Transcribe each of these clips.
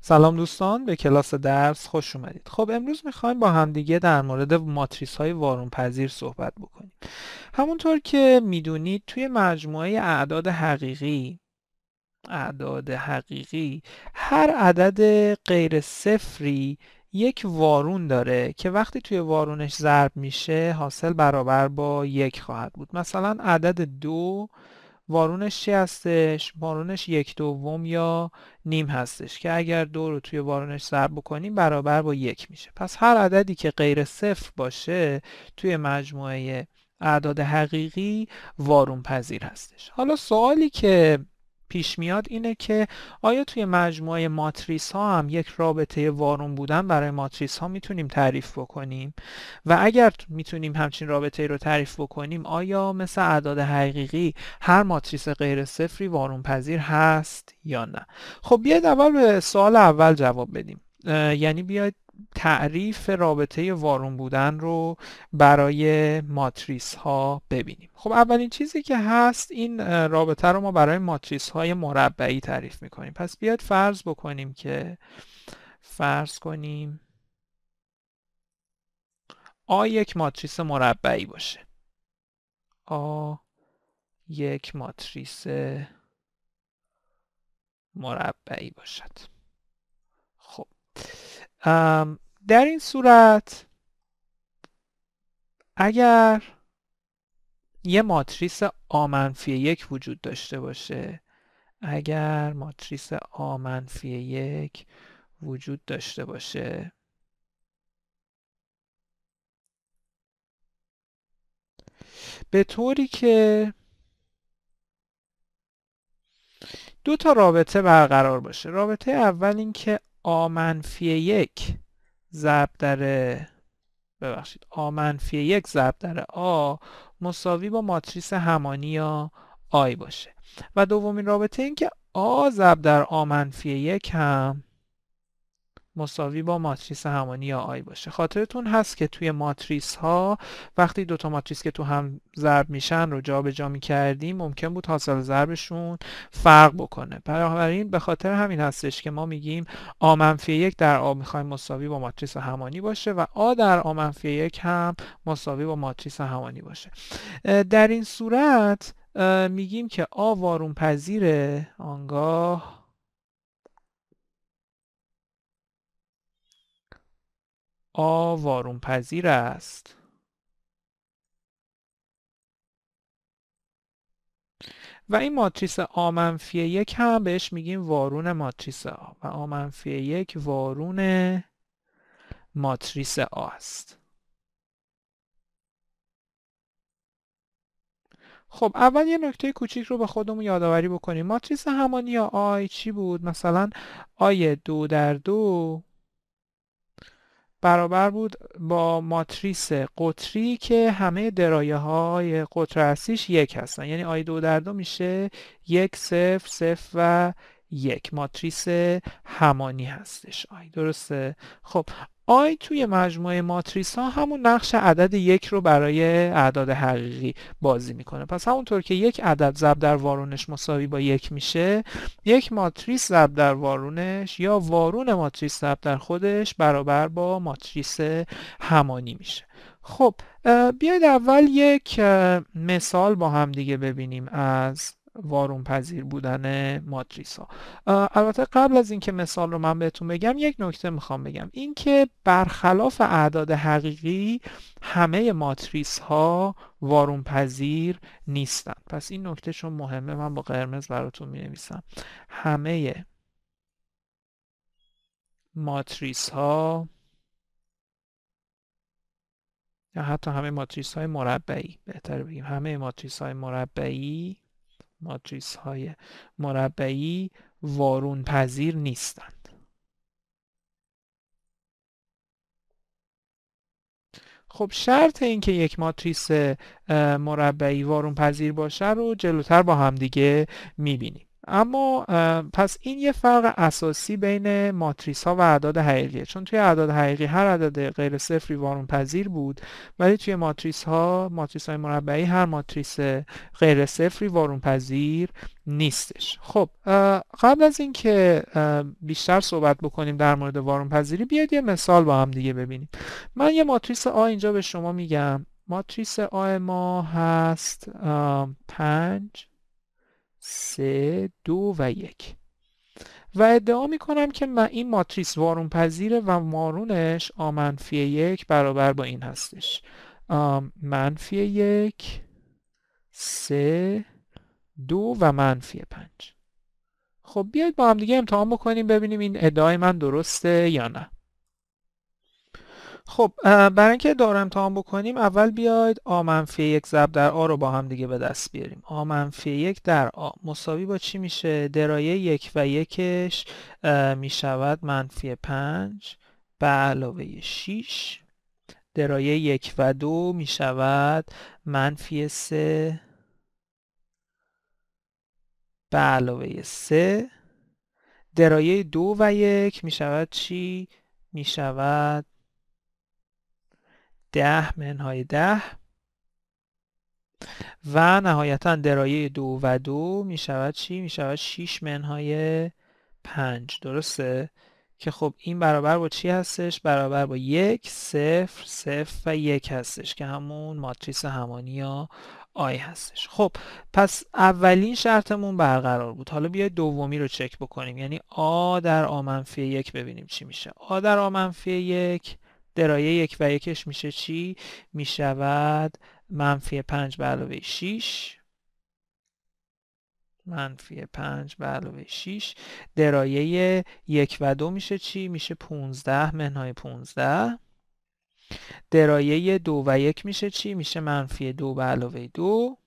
سلام دوستان به کلاس درس خوش اومدید خب امروز میخوایم با همدیگه در مورد ماتریس های وارون پذیر صحبت بکنیم همونطور که میدونید توی مجموعه اعداد حقیقی اعداد حقیقی هر عدد غیر صفری یک وارون داره که وقتی توی وارونش ضرب میشه حاصل برابر با یک خواهد بود مثلا عدد دو وارونش چی هستش وارونش یک دوم یا نیم هستش که اگر دو رو توی وارونش ضرب بکنیم برابر با یک میشه پس هر عددی که غیر صفر باشه توی مجموعه اعداد حقیقی وارون پذیر هستش حالا سوالی که پیش میاد اینه که آیا توی مجموعه ماتریس ها هم یک رابطه وارون بودن برای ماتریس ها میتونیم تعریف بکنیم و اگر میتونیم همچین رابطه رو تعریف بکنیم آیا مثل اعداد حقیقی هر ماتریس غیر صفری وارون پذیر هست یا نه خب بیاید اول به سوال اول جواب بدیم یعنی بیاید تعریف رابطه وارون بودن رو برای ماتریس ها ببینیم خب اولین چیزی که هست این رابطه رو ما برای ماتریس های مربعی تعریف میکنیم پس بیاد فرض بکنیم که فرض کنیم آ یک ماتریس مربعی باشه آ یک ماتریس مربعی باشد خب در این صورت اگر یه ماتریس آ منفی یک وجود داشته باشه اگر ماتریس آ منفی یک وجود داشته باشه به طوری که دو تا رابطه برقرار باشه رابطه اول این که آ منفی یک ضرب در ببخشید آ منفی یک ضرب در آ مساوی با ماتریس همانی یا آی باشه و دومین رابطه این که آ ضرب در آ منفی یک هم مساوی با ماتریس همانی یا آی باشه خاطرتون هست که توی ماتریس ها وقتی دوتا ماتریس که تو هم ضرب میشن رو جابجا جا میکردیم ممکن بود حاصل ضربشون فرق بکنه بنابراین به خاطر همین هستش که ما میگیم آ منفی یک در آ میخوایم مساوی با ماتریس همانی باشه و آ در آ منفی یک هم مساوی با ماتریس همانی باشه در این صورت میگیم که آ وارون پذیره آنگاه وارون پذیر است و این ماتریس آ منفی یک هم بهش میگیم وارون ماتریس آ و آ منفی یک وارون ماتریس آ است خب اول یه نکته کوچیک رو به خودمون یادآوری بکنیم ماتریس همانی یا آی چی بود مثلا آی دو در دو برابر بود با ماتریس قطری که همه درایه های قطر یک هستن یعنی آی دو در دو میشه یک صفر صفر و یک ماتریس همانی هستش آی درسته خب آی توی مجموعه ماتریس ها همون نقش عدد یک رو برای اعداد حقیقی بازی میکنه پس همونطور که یک عدد ضرب در وارونش مساوی با یک میشه یک ماتریس ضرب در وارونش یا وارون ماتریس ضرب در خودش برابر با ماتریس همانی میشه خب بیاید اول یک مثال با هم دیگه ببینیم از وارون پذیر بودن ماتریس ها البته قبل از اینکه مثال رو من بهتون بگم یک نکته میخوام بگم اینکه برخلاف اعداد حقیقی همه ماتریس ها وارون پذیر نیستن پس این نکته چون مهمه من با قرمز براتون می نویسم همه ماتریس ها یا حتی همه ماتریس های مربعی بهتر بگیم همه ماتریس های مربعی ماتریس های مربعی وارون پذیر نیستند خب شرط اینکه یک ماتریس مربعی وارون پذیر باشه رو جلوتر با همدیگه میبینیم اما پس این یه فرق اساسی بین ماتریس ها و اعداد حقیقیه چون توی اعداد حقیقی هر عدد غیر صفری وارون پذیر بود ولی توی ماتریس ها ماتریس های مربعی هر ماتریس غیر صفری وارون پذیر نیستش خب قبل از اینکه بیشتر صحبت بکنیم در مورد وارون پذیری بیاید یه مثال با هم دیگه ببینیم من یه ماتریس آ اینجا به شما میگم ماتریس آ ما هست پنج سه دو و یک و ادعا می کنم که این ماتریس وارون پذیره و وارونش آ منفی یک برابر با این هستش منفی یک سه دو و منفی پنج خب بیاید با هم دیگه امتحان بکنیم ببینیم این ادعای من درسته یا نه خب برای اینکه دارم امتحان بکنیم اول بیاید آ منفی یک ضرب در آ رو با هم دیگه به دست بیاریم آ منفی یک در آ مساوی با چی میشه درایه یک و یکش میشود منفی پنج به علاوه شیش درایه یک و دو میشود منفی سه به علاوه سه درایه دو و یک میشود چی؟ میشود ده منهای ده و نهایتا درایه دو و دو می شود چی؟ می شود 6 منهای پنج درسته؟ که خب این برابر با چی هستش؟ برابر با یک صفر صفر و یک هستش که همون ماتریس همانی یا آی هستش خب پس اولین شرطمون برقرار بود حالا بیاید دومی رو چک بکنیم یعنی آ در آ منفی یک ببینیم چی میشه آ در آ منفی یک درایه یک و یکش میشه چی؟ میشود منفی پنج به علاوه شیش منفی پنج به علاوه شیش درایه یک و دو میشه چی؟ میشه پونزده منهای پونزده درایه دو و یک میشه چی؟ میشه منفی دو به علاوه دو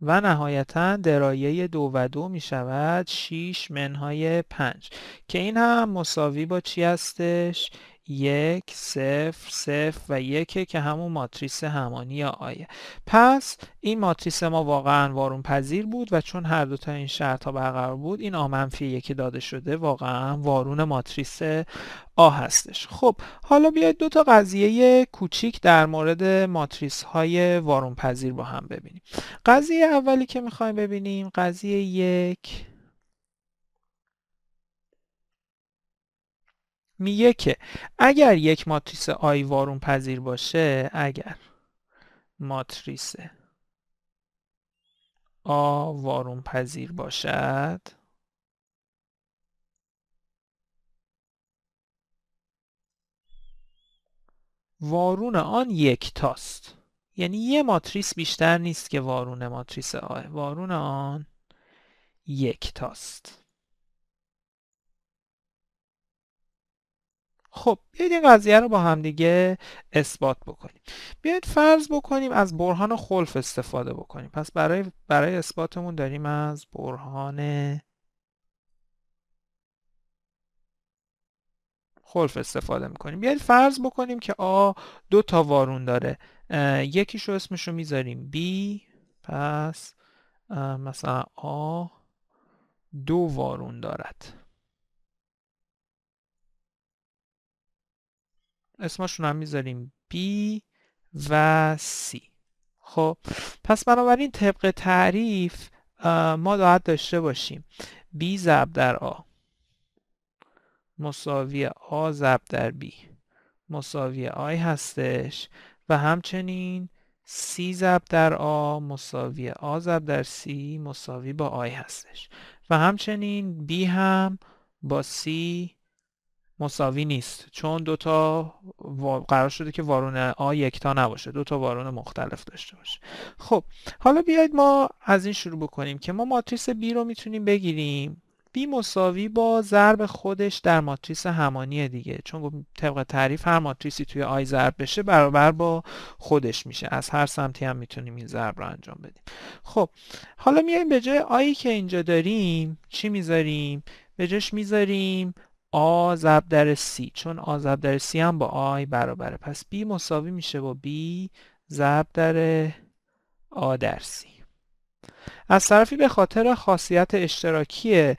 و نهایتا درایه دو و دو میشود شیش 6 منهای پنج که این هم مساوی با چی هستش؟ یک صفر صفر و یکه که همون ماتریس همانی آیه پس این ماتریس ما واقعا وارون پذیر بود و چون هر دو تا این شرط ها برقرار بود این آمنفی یکی داده شده واقعا وارون ماتریس آ هستش خب حالا بیاید دو تا قضیه کوچیک در مورد ماتریس های وارون پذیر با هم ببینیم قضیه اولی که میخوایم ببینیم قضیه یک میگه که اگر یک ماتریس آی وارون پذیر باشه اگر ماتریس آ وارون پذیر باشد وارون آن یک تاست یعنی یه ماتریس بیشتر نیست که وارون ماتریس آه وارون آن یک تاست خب بیاید این قضیه رو با همدیگه اثبات بکنیم بیاید فرض بکنیم از برهان خلف استفاده بکنیم پس برای برای اثباتمون داریم از برهان خلف استفاده میکنیم بیاید فرض بکنیم که آ دو تا وارون داره یکیش رو اسمش رو میذاریم B پس مثلا آ دو وارون دارد اسمشون هم میذاریم B و C خب پس بنابراین طبق تعریف ما باید داشته باشیم B ضرب در A مساوی A ضرب در B مساوی I هستش و همچنین C زب در A مساوی A زب در C مساوی با I هستش و همچنین B هم با C مساوی نیست چون دوتا قرار شده که وارون آ تا نباشه دوتا وارون مختلف داشته باشه خب حالا بیاید ما از این شروع بکنیم که ما ماتریس بی رو میتونیم بگیریم بی مساوی با ضرب خودش در ماتریس همانی دیگه چون طبق تعریف هر ماتریسی توی آی ضرب بشه برابر با خودش میشه از هر سمتی هم میتونیم این ضرب رو انجام بدیم خب حالا میایم به جای آی که اینجا داریم چی میذاریم به جاش میذاریم آ ضرب در سی چون آ ضرب در سی هم با آی برابره پس بی مساوی میشه با بی ضرب در آ در سی از طرفی به خاطر خاصیت اشتراکی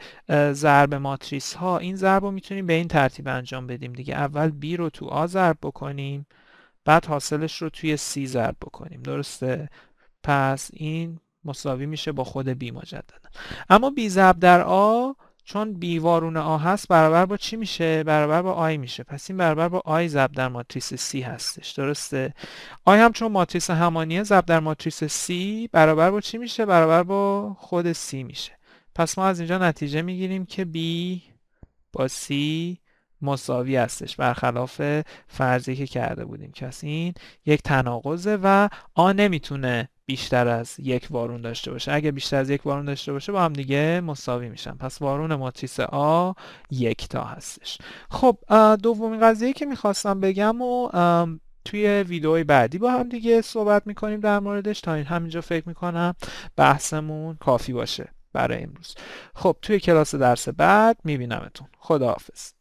ضرب ماتریس ها این ضرب رو میتونیم به این ترتیب انجام بدیم دیگه اول بی رو تو آ ضرب بکنیم بعد حاصلش رو توی سی ضرب بکنیم درسته پس این مساوی میشه با خود بی مجددا اما بی ضرب در آ چون b وارون آ هست برابر با چی میشه برابر با آی میشه پس این برابر با آی ضرب در ماتریس C هستش درسته آی هم چون ماتریس همانیه ضرب در ماتریس C برابر با چی میشه برابر با خود C میشه پس ما از اینجا نتیجه میگیریم که B با C مساوی هستش برخلاف فرضی که کرده بودیم که این یک تناقضه و آ نمیتونه بیشتر از یک وارون داشته باشه اگه بیشتر از یک وارون داشته باشه با هم دیگه مساوی میشن پس وارون ماتریس آ تا هستش خب دومین قضیه که میخواستم بگم و توی ویدئوی بعدی با هم دیگه صحبت میکنیم در موردش تا این همینجا فکر میکنم بحثمون کافی باشه برای امروز خب توی کلاس درس بعد میبینمتون خداحافظ